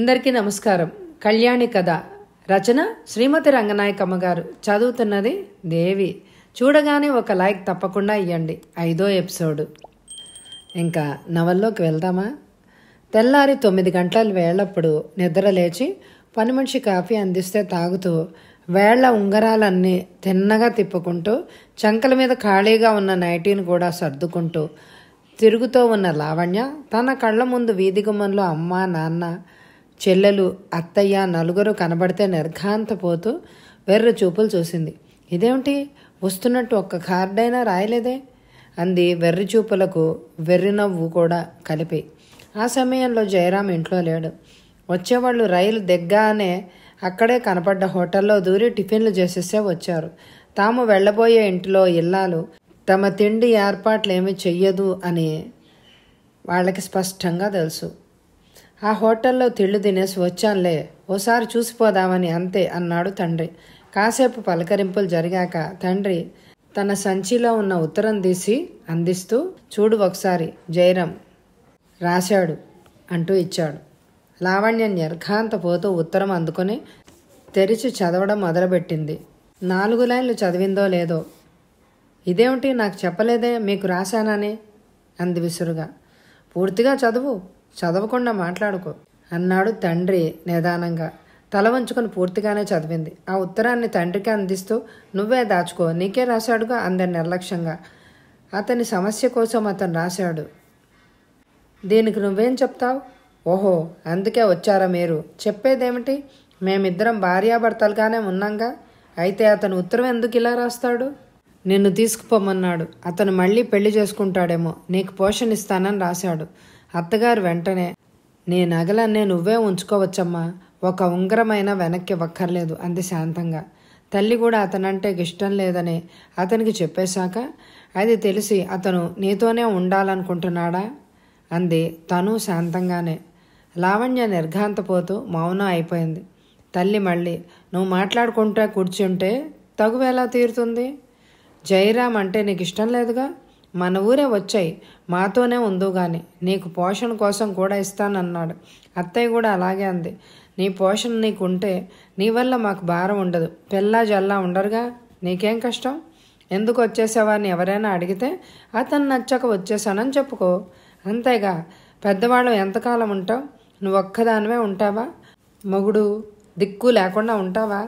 అందరికీ నమస్కారం కళ్యాణి కథ రచన శ్రీమతి రంగనాయకమ్మ గారు చదువుతున్నది దేవి చూడగానే ఒక లైక్ తప్పకుండా ఇవ్వండి ఐదో ఎపిసోడ్ ఇంకా నవల్లోకి వెళ్దామా తెల్లారి తొమ్మిది గంటలు వేళ్ళప్పుడు నిద్ర లేచి పని మనిషి కాఫీ అందిస్తే తాగుతూ వేళ్ల ఉంగరాలన్నీ తిన్నగా తిప్పుకుంటూ చంకల మీద ఖాళీగా ఉన్న నైటీని కూడా సర్దుకుంటూ తిరుగుతూ ఉన్న లావణ్య తన కళ్ళ ముందు వీధి గుమ్మంలో అమ్మ నాన్న చెల్లెలు అత్తయ్య నలుగురు కనబడితే నిర్ఘాంతపోతూ వెర్ర చూపులు చూసింది ఇదేమిటి వస్తున్నట్టు ఒక్క కార్డైనా రాయలేదే అంది వెర్రి చూపులకు వెర్రి నవ్వు కూడా కలిపి ఆ సమయంలో జయరాం ఇంట్లో లేడు వచ్చేవాళ్ళు రైలు దిగ్గానే అక్కడే కనపడ్డ హోటల్లో దూరి టిఫిన్లు చేసేసే వచ్చారు తాము వెళ్ళబోయే ఇంటిలో ఇల్లాలు తమ తిండి ఏమి చెయ్యదు అని వాళ్ళకి స్పష్టంగా తెలుసు ఆ హోటల్లో తిళ్ళు తినేసి వచ్చానులే ఓసారి చూసిపోదామని అంతే అన్నాడు తండ్రి కాసేపు పలకరింపులు జరిగాక తండ్రి తన సంచిలో ఉన్న ఉత్తరం తీసి అందిస్తూ చూడు ఒకసారి జయరాం రాశాడు అంటూ ఇచ్చాడు లావణ్య నిర్ఘాంతపోతూ ఉత్తరం అందుకొని తెరిచి చదవడం మొదలుపెట్టింది నాలుగు లైన్లు చదివిందో లేదో ఇదేమిటి నాకు చెప్పలేదే మీకు రాశానని అంది విసురుగా పూర్తిగా చదువు చదవకుండా మాట్లాడుకో అన్నాడు తండ్రి నిదానంగా తల వంచుకొని పూర్తిగానే చదివింది ఆ ఉత్తరాన్ని తండ్రికి అందిస్తూ నువ్వే దాచుకో నీకే రాశాడుగా అందరి నిర్లక్ష్యంగా అతని సమస్య కోసం అతను రాశాడు దీనికి నువ్వేం చెప్తావు ఓహో అందుకే వచ్చారా మీరు చెప్పేదేమిటి మేమిద్దరం భార్యాభర్తలుగానే ఉన్నాంగా అయితే అతను ఉత్తరం ఎందుకు ఇలా రాస్తాడు నిన్ను తీసుకుపోమన్నాడు అతను మళ్ళీ పెళ్లి చేసుకుంటాడేమో నీకు పోషణ ఇస్తానని రాశాడు అత్తగారు వెంటనే నీ నగలన్నీ నువ్వే ఉంచుకోవచ్చమ్మా ఒక ఉంగరమైన వెనక్కి ఇవ్వక్కర్లేదు అంది శాంతంగా తల్లి కూడా అతనంటే ఇష్టం లేదని అతనికి చెప్పేశాక అది తెలిసి అతను నీతోనే ఉండాలనుకుంటున్నాడా అంది తను శాంతంగానే లావణ్య నిర్ఘాంతపోతూ మౌనం అయిపోయింది తల్లి మళ్ళీ నువ్వు మాట్లాడుకుంటా కూర్చుంటే తగువేలా తీరుతుంది జయరామ్ అంటే నీకు ఇష్టం లేదుగా మన ఊరే వచ్చాయి మాతోనే కానీ నీకు పోషణ కోసం కూడా ఇస్తానన్నాడు అత్తయ్య కూడా అలాగే అంది నీ పోషణ నీకు ఉంటే నీ వల్ల మాకు భారం ఉండదు పెళ్ళా జల్లా ఉండరుగా నీకేం కష్టం ఎందుకు వచ్చేసావాని ఎవరైనా అడిగితే అతను నచ్చక వచ్చేసానని చెప్పుకో అంతేగా పెద్దవాళ్ళు ఎంతకాలం ఉంటావు నువ్వు ఒక్కదానివే ఉంటావా మొగుడు దిక్కు లేకుండా ఉంటావా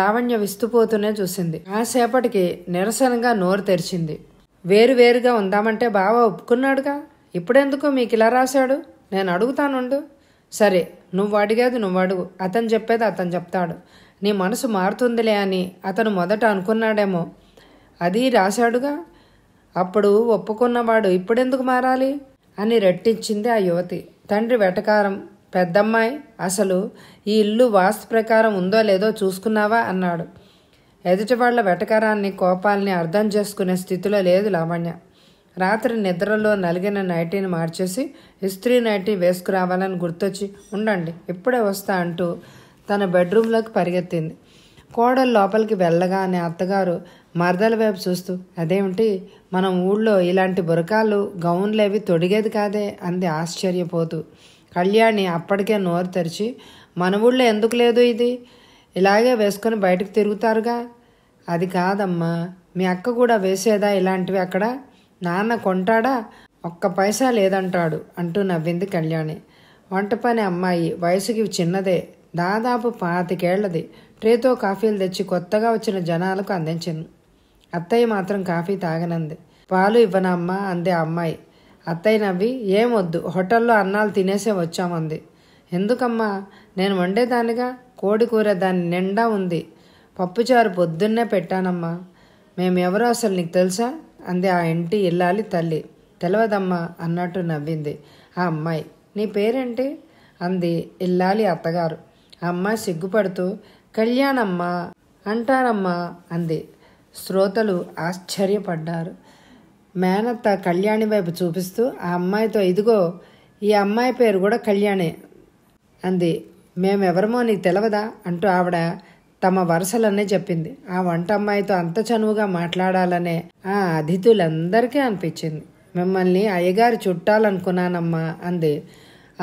లావణ్య విస్తుపోతూనే చూసింది ఆసేపటికి నిరసనగా నోరు తెరిచింది వేరువేరుగా ఉందామంటే బావ ఒప్పుకున్నాడుగా ఇప్పుడెందుకు మీకు ఇలా రాశాడు నేను అడుగుతానుండు సరే నువ్వు అడిగేది నువ్వు అడుగు అతను చెప్పేది అతను చెప్తాడు నీ మనసు మారుతుందిలే అని అతను మొదట అనుకున్నాడేమో అది రాశాడుగా అప్పుడు ఒప్పుకున్నవాడు ఇప్పుడెందుకు మారాలి అని రెట్టించింది ఆ యువతి తండ్రి వెటకారం పెద్దమ్మాయి అసలు ఈ ఇల్లు వాస్తు ప్రకారం ఉందో లేదో చూసుకున్నావా అన్నాడు ఎదుటివాళ్ల వెటకారాన్ని కోపాల్ని అర్థం చేసుకునే స్థితిలో లేదు లావణ్య రాత్రి నిద్రలో నలిగిన నైటీని మార్చేసి ఇస్త్రీ నైటీ వేసుకురావాలని గుర్తొచ్చి ఉండండి ఇప్పుడే వస్తా అంటూ తన బెడ్రూమ్లోకి పరిగెత్తింది కోడలు లోపలికి వెళ్ళగానే అత్తగారు మరదల వైపు చూస్తూ అదేమిటి మనం ఊళ్ళో ఇలాంటి బురకాలు గౌన్లేవి తొడిగేది కాదే అంది ఆశ్చర్యపోతూ కళ్యాణి అప్పటికే నోరు తెరిచి మన ఊళ్ళో ఎందుకు లేదు ఇది ఇలాగే వేసుకొని బయటకు తిరుగుతారుగా అది కాదమ్మా మీ అక్క కూడా వేసేదా ఇలాంటివి అక్కడ నాన్న కొంటాడా ఒక్క పైసా లేదంటాడు అంటూ నవ్వింది కళ్యాణి వంట పని అమ్మాయి వయసుకి చిన్నదే దాదాపు పాతికేళ్లది ట్రేతో కాఫీలు తెచ్చి కొత్తగా వచ్చిన జనాలకు అందించింది అత్తయ్య మాత్రం కాఫీ తాగనంది పాలు ఇవ్వనమ్మా అంది అమ్మాయి అత్తయ్య నవ్వి ఏమొద్దు హోటల్లో అన్నాలు తినేసే వచ్చామంది ఎందుకమ్మా నేను వండేదానిగా కోడికూర దాని నిండా ఉంది పప్పుచారు పొద్దున్నే పెట్టానమ్మా మేమెవరో అసలు నీకు తెలుసా అంది ఆ ఇంటి ఇల్లాలి తల్లి తెలవదమ్మా అన్నట్టు నవ్వింది ఆ అమ్మాయి నీ పేరేంటి అంది ఇల్లాలి అత్తగారు ఆ అమ్మాయి సిగ్గుపడుతూ కళ్యాణమ్మా అంటారమ్మా అంది శ్రోతలు ఆశ్చర్యపడ్డారు మేనత్త కళ్యాణి వైపు చూపిస్తూ ఆ అమ్మాయితో ఇదిగో ఈ అమ్మాయి పేరు కూడా కళ్యాణే అంది మేమెవరమో నీకు తెలవదా అంటూ ఆవిడ తమ వరుసలన్నీ చెప్పింది ఆ వంట అమ్మాయితో అంత చనువుగా మాట్లాడాలనే ఆ అతిథులందరికీ అనిపించింది మిమ్మల్ని అయ్యగారు చుట్టాలనుకున్నానమ్మా అంది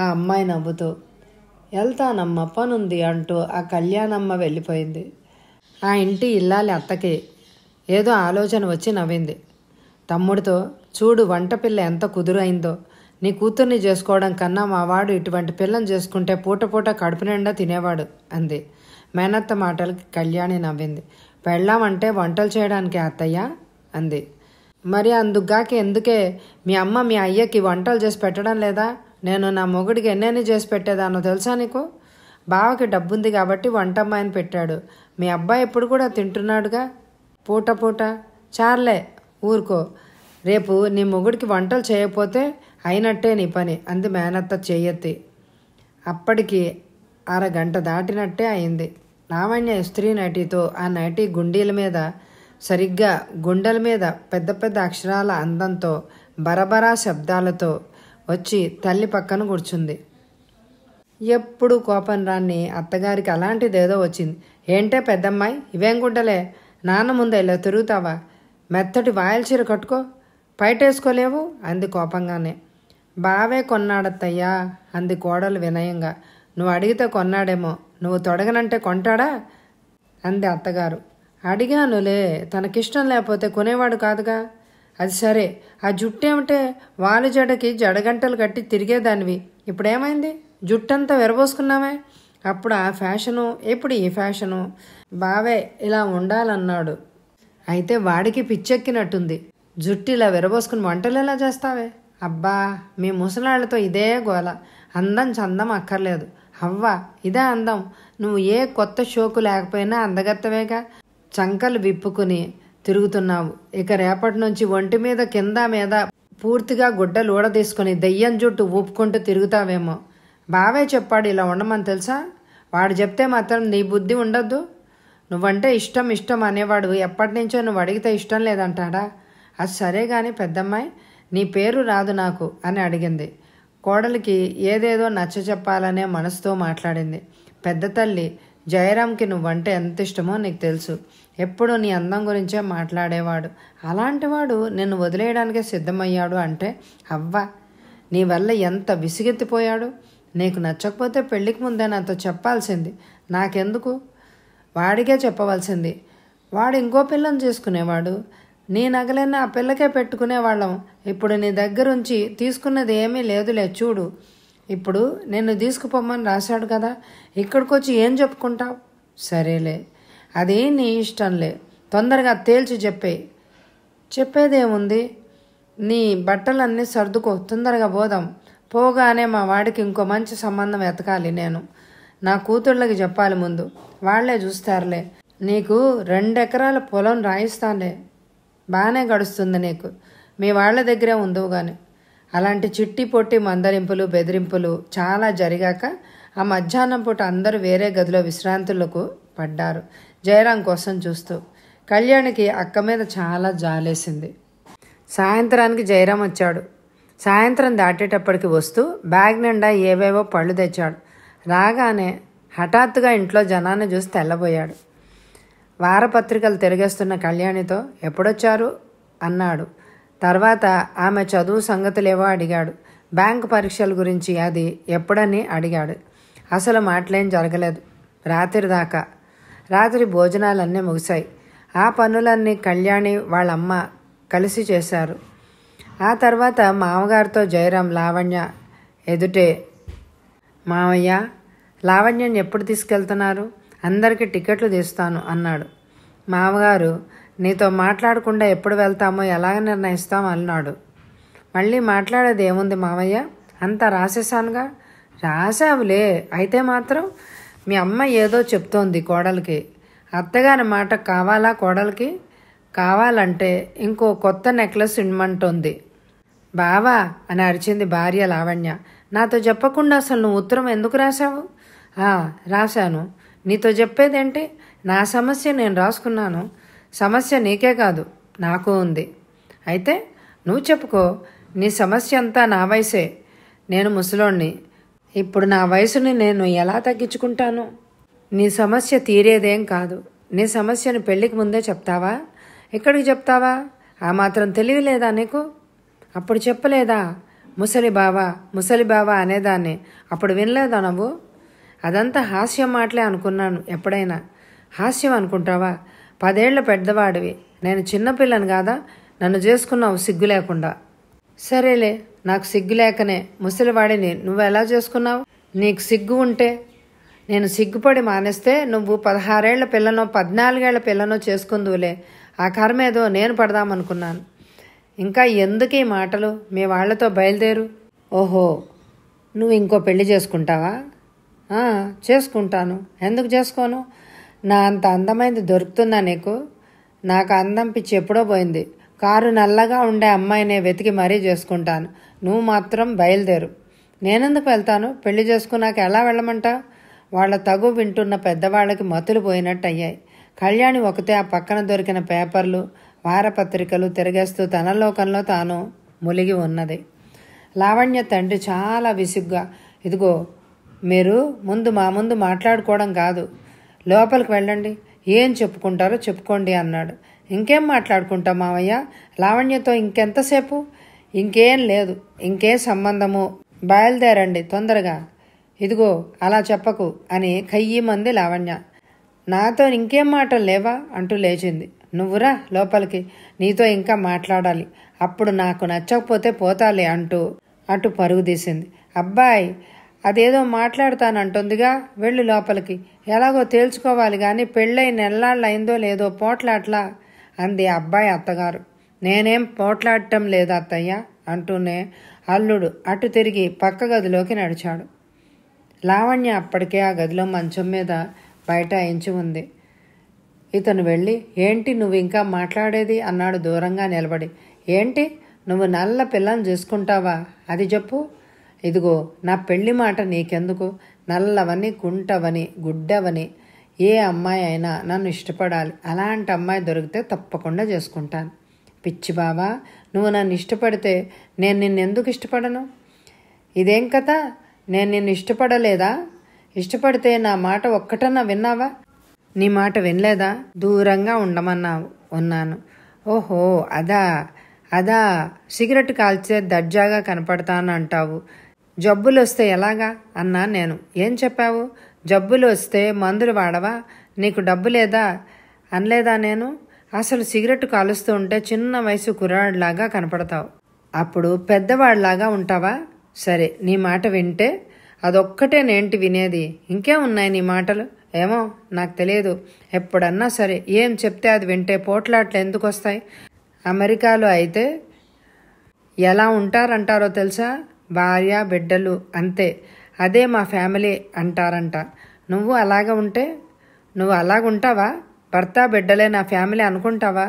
ఆ అమ్మాయి నవ్వుతూ వెళ్తానమ్మ పనుంది అంటూ ఆ కళ్యాణమ్మ వెళ్ళిపోయింది ఆ ఇంటి ఇల్లాలి అత్తకి ఏదో ఆలోచన వచ్చి నవ్వింది తమ్ముడితో చూడు వంట పిల్ల ఎంత కుదురైందో నీ కూతుర్ని చేసుకోవడం కన్నా మావాడు ఇటువంటి పిల్లని చేసుకుంటే పూట పూట కడుపు నిండా తినేవాడు అంది మేనత్త మాటలకి కళ్యాణి నవ్వింది పెళ్ళామంటే వంటలు చేయడానికి అత్తయ్య అంది మరి అందుగాకి ఎందుకే మీ అమ్మ మీ అయ్యకి వంటలు చేసి పెట్టడం లేదా నేను నా మొగుడికి ఎన్నెన్ని చేసి పెట్టేదానో తెలుసా నీకు బావకి డబ్బుంది కాబట్టి వంట పెట్టాడు మీ అబ్బాయి ఎప్పుడు కూడా తింటున్నాడుగా పూట పూట చార్లే ఊరుకో రేపు నీ మొగుడికి వంటలు చేయకపోతే అయినట్టే నీ పని అంది మేనత్త చెయ్యెత్తి అప్పటికి అరగంట దాటినట్టే అయింది లావణ్య స్త్రీ నటితో ఆ నటి గుండీల మీద సరిగ్గా గుండెల మీద పెద్ద పెద్ద అక్షరాల అందంతో బరబరా శబ్దాలతో వచ్చి తల్లి పక్కన కూర్చుంది ఎప్పుడు కోపం రాని అత్తగారికి అలాంటిదేదో వచ్చింది ఏంటే పెద్దమ్మాయి ఇవేం గుంటలే నాన్న ముందు ఇలా తిరుగుతావా మెత్తటి వాయల్ చీర కట్టుకో పైటేసుకోలేవు అంది కోపంగానే బావే కొన్నాడత్తయ్యా అంది కోడలు వినయంగా నువ్వు అడిగితే కొన్నాడేమో నువ్వు తొడగనంటే కొంటాడా అంది అత్తగారు అడిగానులే తనకిష్టం లేకపోతే కొనేవాడు కాదుగా అది సరే ఆ జుట్టేమిటే వాలు జడకి జడగంటలు కట్టి తిరిగేదానివి ఇప్పుడేమైంది జుట్టంతా విరబోసుకున్నామే అప్పుడు ఆ ఫ్యాషను ఇప్పుడు ఈ ఫ్యాషను బావే ఇలా ఉండాలన్నాడు అయితే వాడికి పిచ్చెక్కినట్టుంది జుట్టు ఇలా విరబోసుకుని వంటలు ఎలా చేస్తావే అబ్బా మీ ముసలాళ్ళతో ఇదే గోల అందం చందం అక్కర్లేదు అవ్వ ఇదే అందం నువ్వు ఏ కొత్త షోకు లేకపోయినా అందగత్తవేగా చంకలు విప్పుకుని తిరుగుతున్నావు ఇక రేపటి నుంచి ఒంటి మీద కింద మీద పూర్తిగా గుడ్డలు ఊడదీసుకుని దెయ్యం జుట్టు ఊపుకుంటూ తిరుగుతావేమో బావే చెప్పాడు ఇలా ఉండమని తెలుసా వాడు చెప్తే మాత్రం నీ బుద్ధి ఉండొద్దు నువ్వంటే ఇష్టం ఇష్టం అనేవాడు ఎప్పటి నుంచో నువ్వు అడిగితే ఇష్టం లేదంటాడా అది సరే కానీ పెద్దమ్మాయి నీ పేరు రాదు నాకు అని అడిగింది కోడలికి ఏదేదో నచ్చ చెప్పాలనే మనసుతో మాట్లాడింది పెద్ద తల్లి జయరామ్కి నువ్వంటే ఎంత ఇష్టమో నీకు తెలుసు ఎప్పుడు నీ అందం గురించే మాట్లాడేవాడు అలాంటివాడు నిన్ను వదిలేయడానికే సిద్ధమయ్యాడు అంటే అవ్వా నీ వల్ల ఎంత విసిగెత్తిపోయాడు నీకు నచ్చకపోతే పెళ్ళికి ముందే నాతో చెప్పాల్సింది నాకెందుకు వాడికే చెప్పవలసింది వాడు ఇంకో పిల్లని చేసుకునేవాడు నీ నగలన్న ఆ పిల్లకే పెట్టుకునేవాళ్ళం ఇప్పుడు నీ దగ్గరుంచి తీసుకున్నది ఏమీ లేదులే చూడు ఇప్పుడు నేను తీసుకుపోమని రాశాడు కదా ఇక్కడికొచ్చి ఏం చెప్పుకుంటావు సరేలే అది నీ ఇష్టంలే తొందరగా తేల్చి చెప్పే చెప్పేదేముంది నీ బట్టలన్నీ సర్దుకో తొందరగా పోదాం పోగానే మా వాడికి ఇంకో మంచి సంబంధం వెతకాలి నేను నా కూతుళ్ళకి చెప్పాలి ముందు వాళ్లే చూస్తారులే నీకు రెండెకరాల పొలం రాయిస్తానులే బాగానే గడుస్తుంది నీకు మీ వాళ్ళ దగ్గరే ఉందవు కానీ అలాంటి చిట్టి పొట్టి మందరింపులు బెదిరింపులు చాలా జరిగాక ఆ మధ్యాహ్నం పూట అందరూ వేరే గదిలో విశ్రాంతులకు పడ్డారు జయరాం కోసం చూస్తూ కళ్యాణికి అక్క మీద చాలా జాలేసింది సాయంత్రానికి జయరాం వచ్చాడు సాయంత్రం దాటేటప్పటికి వస్తూ బ్యాగ్ నిండా ఏవేవో పళ్ళు తెచ్చాడు రాగానే హఠాత్తుగా ఇంట్లో జనాన్ని చూసి తెల్లబోయాడు వారపత్రికలు తిరిగేస్తున్న కళ్యాణితో ఎప్పుడొచ్చారు అన్నాడు తర్వాత ఆమె చదువు సంగతులేవో అడిగాడు బ్యాంకు పరీక్షల గురించి అది ఎప్పుడని అడిగాడు అసలు మాటలేం జరగలేదు రాత్రి దాకా రాత్రి భోజనాలన్నీ ముగిశాయి ఆ పనులన్నీ కళ్యాణి వాళ్ళమ్మ కలిసి చేశారు ఆ తర్వాత మామగారితో జయరాం లావణ్య ఎదుటే మామయ్య లావణ్యని ఎప్పుడు తీసుకెళ్తున్నారు అందరికీ టికెట్లు తీస్తాను అన్నాడు మామగారు నీతో మాట్లాడకుండా ఎప్పుడు వెళ్తామో ఎలాగ నిర్ణయిస్తాం అన్నాడు మళ్ళీ మాట్లాడేది ఏముంది మామయ్య అంతా రాసేశానుగా రాసావులే అయితే మాత్రం మీ అమ్మ ఏదో చెప్తోంది కోడలికి అత్తగారి మాట కావాలా కోడలికి కావాలంటే ఇంకో కొత్త నెక్లెస్ ఇమ్మంటోంది బావా అని అరిచింది భార్య లావణ్య నాతో చెప్పకుండా అసలు నువ్వు ఉత్తరం ఎందుకు రాశావు రాశాను నీతో చెప్పేదేంటి నా సమస్య నేను రాసుకున్నాను సమస్య నీకే కాదు నాకు ఉంది అయితే నువ్వు చెప్పుకో నీ సమస్య అంతా నా వయసే నేను ముసలోణ్ణి ఇప్పుడు నా వయసుని నేను ఎలా తగ్గించుకుంటాను నీ సమస్య తీరేదేం కాదు నీ సమస్యను పెళ్ళికి ముందే చెప్తావా ఎక్కడికి చెప్తావా ఆ మాత్రం తెలివి లేదా నీకు అప్పుడు చెప్పలేదా ముసలి బావా ముసలి బావా అనేదాన్ని అప్పుడు వినలేదా నువ్వు అదంతా హాస్యం మాటలే అనుకున్నాను ఎప్పుడైనా హాస్యం అనుకుంటావా పదేళ్ల పెద్దవాడివి నేను చిన్నపిల్లను కాదా నన్ను చేసుకున్నావు సిగ్గు లేకుండా సరేలే నాకు సిగ్గు లేకనే ముసలివాడిని నువ్వు ఎలా చేసుకున్నావు నీకు సిగ్గు ఉంటే నేను సిగ్గుపడి మానేస్తే నువ్వు పదహారేళ్ల పిల్లనో పద్నాలుగేళ్ల పిల్లనో చేసుకుందులే ఆ కర్మ ఏదో నేను పడదామనుకున్నాను ఇంకా ఎందుకు ఈ మాటలు మీ వాళ్లతో బయలుదేరు ఓహో నువ్వు ఇంకో పెళ్లి చేసుకుంటావా చేసుకుంటాను ఎందుకు చేసుకోను నా అంత అందమైనది దొరుకుతుందా నీకు నాకు అందం పిచ్చి ఎప్పుడో పోయింది కారు నల్లగా ఉండే అమ్మాయినే వెతికి మరీ చేసుకుంటాను నువ్వు మాత్రం బయలుదేరు నేనెందుకు వెళ్తాను పెళ్లి చేసుకున్నాక ఎలా వెళ్ళమంటావు వాళ్ళ తగు వింటున్న పెద్దవాళ్ళకి మతులు పోయినట్టు అయ్యాయి కళ్యాణి ఒకతే ఆ పక్కన దొరికిన పేపర్లు వారపత్రికలు తిరిగేస్తూ తన లోకంలో తాను ములిగి ఉన్నది లావణ్య తండ్రి చాలా విసుగ్గా ఇదిగో మీరు ముందు మా ముందు మాట్లాడుకోవడం కాదు లోపలికి వెళ్ళండి ఏం చెప్పుకుంటారో చెప్పుకోండి అన్నాడు ఇంకేం మాట్లాడుకుంటాం మామయ్య లావణ్యతో ఇంకెంతసేపు ఇంకేం లేదు ఇంకేం సంబంధము బయలుదేరండి తొందరగా ఇదిగో అలా చెప్పకు అని కయ్యి మంది లావణ్య నాతో ఇంకేం మాటలు లేవా అంటూ లేచింది నువ్వురా లోపలికి నీతో ఇంకా మాట్లాడాలి అప్పుడు నాకు నచ్చకపోతే పోతాలి అంటూ అటు పరుగుదీసింది అబ్బాయి అదేదో మాట్లాడతానంటుందిగా వెళ్ళు లోపలికి ఎలాగో తేల్చుకోవాలి కానీ పెళ్ళై నెల్లాళ్ళయిందో లేదో పోట్లాట్లా అంది అబ్బాయి అత్తగారు నేనేం పోట్లాడటం లేదు అత్తయ్య అంటూనే అల్లుడు అటు తిరిగి పక్క గదిలోకి నడిచాడు లావణ్య అప్పటికే ఆ గదిలో మంచం మీద బయట ఎంచి ఉంది ఇతను వెళ్ళి ఏంటి నువ్వు ఇంకా మాట్లాడేది అన్నాడు దూరంగా నిలబడి ఏంటి నువ్వు నల్ల పిల్లని చూసుకుంటావా అది చెప్పు ఇదిగో నా పెళ్లి మాట నీకెందుకు నల్లవని కుంటవని గుడ్డవని ఏ అమ్మాయి అయినా నన్ను ఇష్టపడాలి అలాంటి అమ్మాయి దొరికితే తప్పకుండా చేసుకుంటాను పిచ్చి బావా నువ్వు నన్ను ఇష్టపడితే నేను నిన్ను ఎందుకు ఇష్టపడను ఇదేం కథ నేను నిన్ను ఇష్టపడలేదా ఇష్టపడితే నా మాట ఒక్కటన్నా విన్నావా నీ మాట వినలేదా దూరంగా ఉండమన్నావు ఉన్నాను ఓహో అదా అదా సిగరెట్ కాల్చే దర్జాగా కనపడతానంటావు జబ్బులు వస్తే ఎలాగా అన్నా నేను ఏం చెప్పావు జబ్బులు వస్తే మందులు వాడవా నీకు డబ్బు లేదా అనలేదా నేను అసలు సిగరెట్ కాలుస్తూ ఉంటే చిన్న వయసు కుర్రాడిలాగా కనపడతావు అప్పుడు పెద్దవాడిలాగా ఉంటావా సరే నీ మాట వింటే అదొక్కటే నేంటి వినేది ఇంకే ఉన్నాయి నీ మాటలు ఏమో నాకు తెలియదు ఎప్పుడన్నా సరే ఏం చెప్తే అది వింటే పోట్లాట్లు ఎందుకు వస్తాయి అమెరికాలో అయితే ఎలా ఉంటారంటారో తెలుసా భార్య బిడ్డలు అంతే అదే మా ఫ్యామిలీ అంటారంట నువ్వు అలాగ ఉంటే నువ్వు అలాగ ఉంటావా భర్త బిడ్డలే నా ఫ్యామిలీ అనుకుంటావా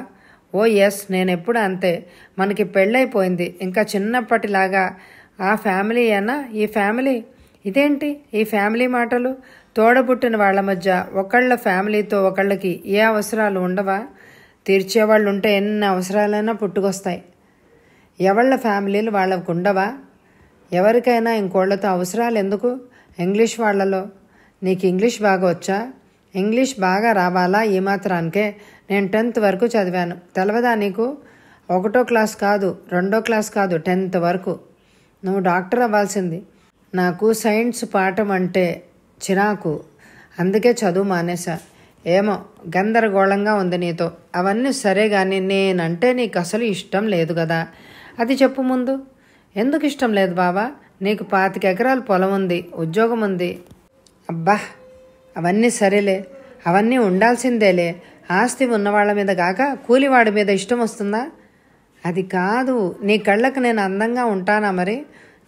ఓ ఎస్ నేను ఎప్పుడు అంతే మనకి పెళ్ళైపోయింది ఇంకా చిన్నప్పటిలాగా ఆ ఫ్యామిలీ అయినా ఈ ఫ్యామిలీ ఇదేంటి ఈ ఫ్యామిలీ మాటలు తోడబుట్టిన వాళ్ళ మధ్య ఒకళ్ళ ఫ్యామిలీతో ఒకళ్ళకి ఏ అవసరాలు ఉండవా తీర్చేవాళ్ళు ఉంటే ఎన్ని అవసరాలైనా పుట్టుకొస్తాయి ఎవళ్ళ ఫ్యామిలీలు వాళ్ళకు ఉండవా ఎవరికైనా ఇంకోళ్లతో అవసరాలు ఎందుకు ఇంగ్లీష్ వాళ్లలో నీకు ఇంగ్లీష్ బాగా వచ్చా ఇంగ్లీష్ బాగా రావాలా ఈ మాత్రానికే నేను టెన్త్ వరకు చదివాను తెలవదా నీకు ఒకటో క్లాస్ కాదు రెండో క్లాస్ కాదు టెన్త్ వరకు నువ్వు డాక్టర్ అవ్వాల్సింది నాకు సైన్స్ పాఠం అంటే చిరాకు అందుకే చదువు మానేశా ఏమో గందరగోళంగా ఉంది నీతో అవన్నీ సరే కానీ నేనంటే నీకు అసలు ఇష్టం లేదు కదా అది చెప్పు ముందు ఎందుకు ఇష్టం లేదు బావా నీకు పాతిక ఎకరాలు పొలం ఉంది ఉద్యోగం ఉంది అబ్బా అవన్నీ సరేలే అవన్నీ ఉండాల్సిందేలే ఆస్తి ఉన్నవాళ్ల మీద కాక కూలివాడి మీద ఇష్టం వస్తుందా అది కాదు నీ కళ్ళకు నేను అందంగా ఉంటానా మరి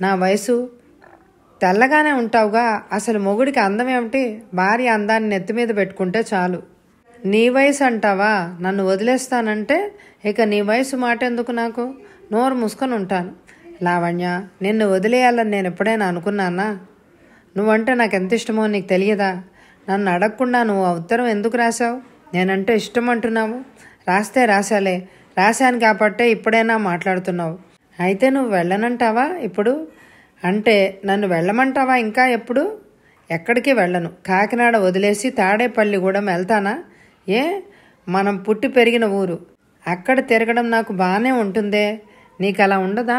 నా వయసు తెల్లగానే ఉంటావుగా అసలు మొగుడికి అందం ఏమిటి భార్య అందాన్ని నెత్తి మీద పెట్టుకుంటే చాలు నీ వయసు అంటావా నన్ను వదిలేస్తానంటే ఇక నీ వయసు మాట ఎందుకు నాకు నోరు ముసుకొని ఉంటాను లావణ్య నిన్ను వదిలేయాలని నేను ఎప్పుడైనా అనుకున్నానా నువ్వంటే నాకు ఎంత ఇష్టమో నీకు తెలియదా నన్ను అడగకుండా నువ్వు ఆ ఉత్తరం ఎందుకు రాశావు నేనంటే ఇష్టం అంటున్నావు రాస్తే రాశాలే రాశాను కాబట్టే ఇప్పుడైనా మాట్లాడుతున్నావు అయితే నువ్వు వెళ్ళనంటావా ఇప్పుడు అంటే నన్ను వెళ్ళమంటావా ఇంకా ఎప్పుడు ఎక్కడికి వెళ్ళను కాకినాడ వదిలేసి తాడేపల్లి కూడా వెళ్తానా ఏ మనం పుట్టి పెరిగిన ఊరు అక్కడ తిరగడం నాకు బాగానే ఉంటుందే నీకు అలా ఉండదా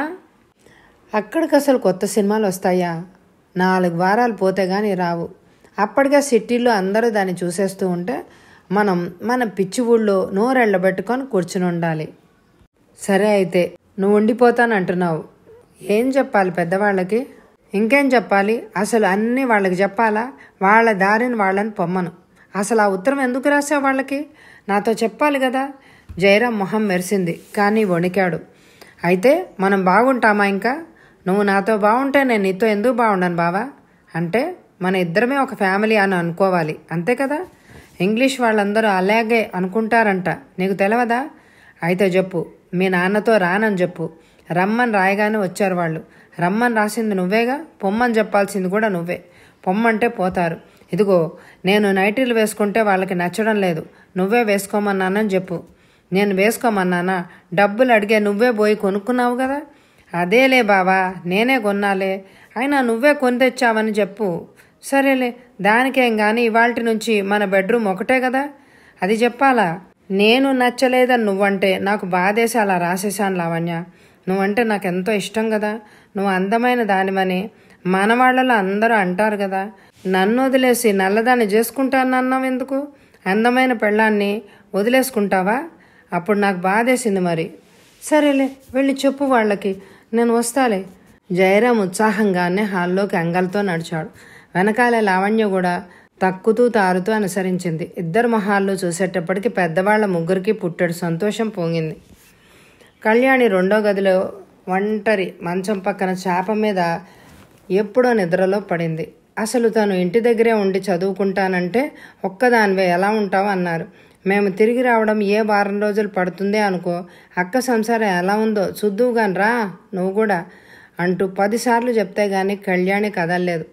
అక్కడికి అసలు కొత్త సినిమాలు వస్తాయా నాలుగు వారాలు పోతే కానీ రావు అప్పటికే సిటీల్లో అందరూ దాన్ని చూసేస్తూ ఉంటే మనం మన పిచ్చి ఊళ్ళో నోరెళ్ళబెట్టుకొని కూర్చుని ఉండాలి సరే అయితే నువ్వు ఉండిపోతానంటున్నావు ఏం చెప్పాలి పెద్దవాళ్ళకి ఇంకేం చెప్పాలి అసలు అన్నీ వాళ్ళకి చెప్పాలా వాళ్ళ దారిని వాళ్ళని పొమ్మను అసలు ఆ ఉత్తరం ఎందుకు రాసావు వాళ్ళకి నాతో చెప్పాలి కదా జయరాం మొహం మెరిసింది కానీ వణికాడు అయితే మనం బాగుంటామా ఇంకా నువ్వు నాతో బాగుంటే నేను నీతో ఎందుకు బాగుండను బావా అంటే మన ఇద్దరమే ఒక ఫ్యామిలీ అని అనుకోవాలి అంతే కదా ఇంగ్లీష్ వాళ్ళందరూ అలాగే అనుకుంటారంట నీకు తెలియదా అయితే చెప్పు మీ నాన్నతో రానని చెప్పు రమ్మని రాయగానే వచ్చారు వాళ్ళు రమ్మని రాసింది నువ్వేగా పొమ్మని చెప్పాల్సింది కూడా నువ్వే పొమ్మంటే పోతారు ఇదిగో నేను నైటీలు వేసుకుంటే వాళ్ళకి నచ్చడం లేదు నువ్వే వేసుకోమన్నానని చెప్పు నేను వేసుకోమన్నానా డబ్బులు అడిగే నువ్వే పోయి కొనుక్కున్నావు కదా అదేలే బావా నేనే కొన్నాలే అయినా నువ్వే కొని తెచ్చావని చెప్పు సరేలే దానికేం కానీ ఇవాళ నుంచి మన బెడ్రూమ్ ఒకటే కదా అది చెప్పాలా నేను నచ్చలేదని నువ్వంటే నాకు బాధేసి అలా రాసేశాను లావణ్య నువ్వంటే నాకు ఎంతో ఇష్టం కదా నువ్వు అందమైన దానివని మన వాళ్ళలో అందరూ అంటారు కదా నన్ను వదిలేసి నల్లదాన్ని అన్నావు ఎందుకు అందమైన పెళ్ళాన్ని వదిలేసుకుంటావా అప్పుడు నాకు బాధేసింది మరి సరేలే వెళ్ళి చెప్పు వాళ్ళకి నేను వస్తాలే జయరాం ఉత్సాహంగానే హాల్లోకి అంగల్తో నడిచాడు వెనకాల లావణ్య కూడా తక్కుతూ తారుతూ అనుసరించింది ఇద్దరు మహాల్లో చూసేటప్పటికి పెద్దవాళ్ల ముగ్గురికి పుట్టడు సంతోషం పొంగింది కళ్యాణి రెండో గదిలో ఒంటరి మంచం పక్కన చేప మీద ఎప్పుడో నిద్రలో పడింది అసలు తను ఇంటి దగ్గరే ఉండి చదువుకుంటానంటే ఒక్కదానివే ఎలా ఉంటావు అన్నారు మేము తిరిగి రావడం ఏ వారం రోజులు పడుతుందే అనుకో అక్క సంసారం ఎలా ఉందో కాని రా నువ్వు కూడా అంటూ పదిసార్లు చెప్తే గాని కళ్యాణి కదలలేదు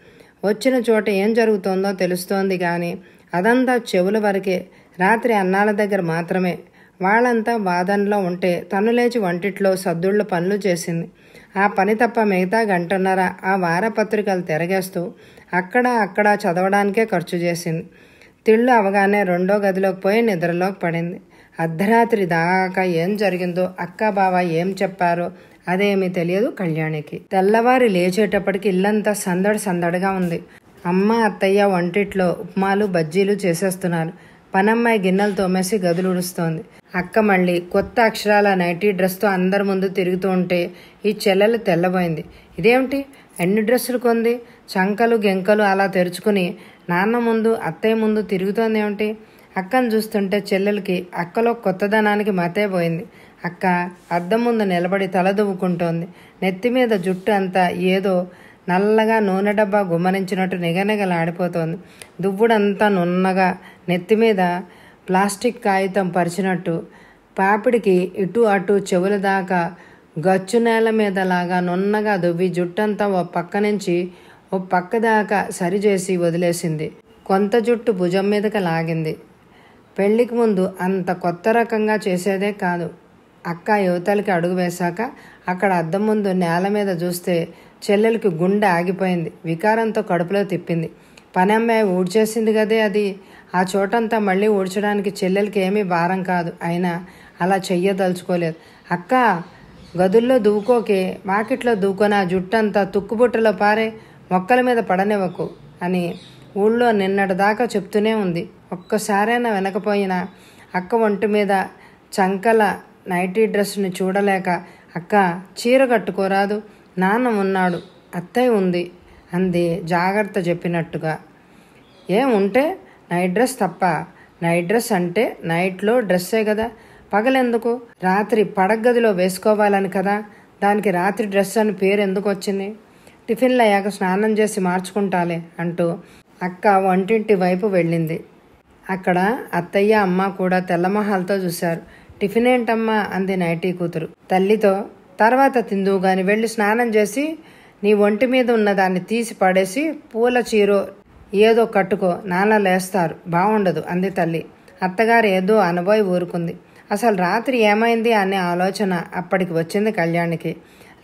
వచ్చిన చోట ఏం జరుగుతుందో తెలుస్తోంది కానీ అదంతా చెవుల వరకే రాత్రి అన్నాల దగ్గర మాత్రమే వాళ్ళంతా వాదనలో ఉంటే తను లేచి వంటిట్లో సద్దుళ్ళ పనులు చేసింది ఆ పని తప్ప మిగతా గంటన్నర ఆ వారపత్రికలు తిరగేస్తూ అక్కడ అక్కడ చదవడానికే ఖర్చు చేసింది తిళ్ళు అవగానే రెండో గదిలోకి పోయి నిద్రలోకి పడింది అర్ధరాత్రి దాకా ఏం జరిగిందో అక్క బావ ఏం చెప్పారో అదేమీ తెలియదు కళ్యాణికి తెల్లవారి లేచేటప్పటికి ఇల్లంతా సందడి సందడిగా ఉంది అమ్మ అత్తయ్య వంటిట్లో ఉప్మాలు బజ్జీలు చేసేస్తున్నారు పనమ్మాయి గిన్నెలు తోమేసి గదులుడుస్తోంది అక్క మళ్ళీ కొత్త అక్షరాల నైటీ డ్రెస్తో అందరి ముందు తిరుగుతూ ఉంటే ఈ చెల్లెలు తెల్లబోయింది ఇదేమిటి ఎన్ని డ్రెస్సులు కొంది చంకలు గెంకలు అలా తెరుచుకుని నాన్న ముందు అత్తయ్య ముందు తిరుగుతోందేమిటి అక్కను చూస్తుంటే చెల్లెలకి అక్కలో కొత్తదనానికి పోయింది అక్క అద్దం ముందు నిలబడి తలదువ్వుకుంటోంది నెత్తి మీద జుట్టు అంతా ఏదో నల్లగా నూనె డబ్బా గుమ్మరించినట్టు నిగనిగలాడిపోతోంది దువ్వుడంతా నున్నగా నెత్తి మీద ప్లాస్టిక్ కాగితం పరిచినట్టు పాపిడికి ఇటు అటు చెవుల దాకా గచ్చు నేల మీద లాగా నున్నగా దువ్వి జుట్టంతా ఓ పక్క నుంచి ఓ పక్కదాకా సరిచేసి వదిలేసింది కొంత జుట్టు భుజం మీదకి లాగింది పెళ్లికి ముందు అంత కొత్త రకంగా చేసేదే కాదు అక్క యువతలకి అడుగు వేశాక అక్కడ అద్దం ముందు నేల మీద చూస్తే చెల్లెలకి గుండె ఆగిపోయింది వికారంతో కడుపులో తిప్పింది పని అమ్మాయి ఊడ్చేసింది కదే అది ఆ చోటంతా మళ్ళీ ఊడ్చడానికి చెల్లెలకి ఏమీ భారం కాదు అయినా అలా చెయ్యదలుచుకోలేదు అక్క గదుల్లో దూకోకే వాకిట్లో దూకొని ఆ జుట్టంతా తుక్కుబుట్టలో పారే మొక్కల మీద పడనివ్వకు అని ఊళ్ళో నిన్నటిదాకా చెప్తూనే ఉంది ఒక్కసారైనా వెనకపోయినా అక్క ఒంటి మీద చంకల నైటీ డ్రెస్ని చూడలేక అక్క చీర కట్టుకోరాదు నాన్న ఉన్నాడు అత్తయ్య ఉంది అంది జాగ్రత్త చెప్పినట్టుగా ఏం ఉంటే నైట్ డ్రెస్ తప్ప నైట్ డ్రెస్ అంటే నైట్లో డ్రెస్సే కదా పగలెందుకు రాత్రి పడగదిలో వేసుకోవాలని కదా దానికి రాత్రి డ్రెస్ అని పేరు ఎందుకు వచ్చింది టిఫిన్లు అయ్యాక స్నానం చేసి మార్చుకుంటాలే అంటూ అక్క వంటింటి వైపు వెళ్ళింది అక్కడ అత్తయ్య అమ్మ కూడా తెల్లమొహాలతో చూశారు టిఫిన్ ఏంటమ్మా అంది నైటీ కూతురు తల్లితో తర్వాత తిందువు గాని వెళ్ళి స్నానం చేసి నీ ఒంటి మీద ఉన్న దాన్ని తీసి పడేసి పూల చీరో ఏదో కట్టుకో నాన్న లేస్తారు బాగుండదు అంది తల్లి అత్తగారు ఏదో అనుభవి ఊరుకుంది అసలు రాత్రి ఏమైంది అనే ఆలోచన అప్పటికి వచ్చింది కళ్యాణికి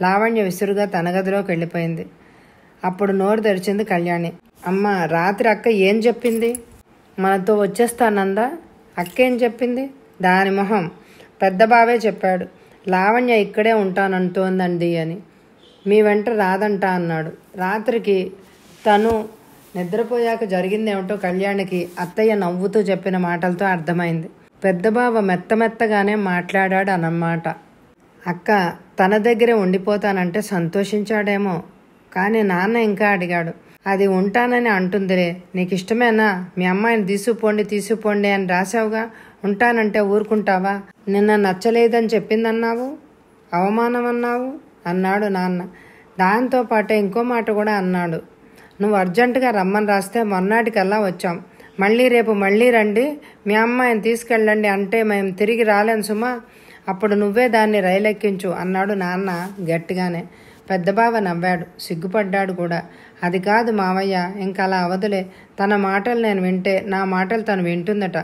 లావణ్య విసురుగా తన గదిలోకి వెళ్ళిపోయింది అప్పుడు నోరు తెరిచింది కళ్యాణి అమ్మ రాత్రి అక్క ఏం చెప్పింది మనతో వచ్చేస్తానందా అక్క ఏం చెప్పింది దాని మొహం పెద్ద బావే చెప్పాడు లావణ్య ఇక్కడే ఉంటానంటోందండి అని మీ వెంట రాదంట అన్నాడు రాత్రికి తను నిద్రపోయాక జరిగిందేమిటో కళ్యాణికి అత్తయ్య నవ్వుతూ చెప్పిన మాటలతో అర్థమైంది పెద్ద బావ మెత్తమెత్తగానే మాట్లాడాడు అన్నమాట అక్క తన దగ్గరే ఉండిపోతానంటే సంతోషించాడేమో కానీ నాన్న ఇంకా అడిగాడు అది ఉంటానని అంటుందిరే నీకు ఇష్టమేనా మీ అమ్మాయిని తీసుకుపోండి తీసుకుపోండి అని రాసావుగా ఉంటానంటే ఊరుకుంటావా నిన్న నచ్చలేదని చెప్పిందన్నావు అవమానం అన్నావు అన్నాడు నాన్న దాంతో పాటే ఇంకో మాట కూడా అన్నాడు నువ్వు అర్జెంటుగా రమ్మని రాస్తే మొన్నటికల్లా వచ్చాం మళ్ళీ రేపు మళ్ళీ రండి మీ అమ్మాయిని తీసుకెళ్ళండి అంటే మేము తిరిగి రాలేం సుమా అప్పుడు నువ్వే దాన్ని రైలెక్కించు అన్నాడు నాన్న గట్టిగానే పెద్దబావ నవ్వాడు సిగ్గుపడ్డాడు కూడా అది కాదు మావయ్య ఇంకా అలా అవదులే తన మాటలు నేను వింటే నా మాటలు తను వింటుందట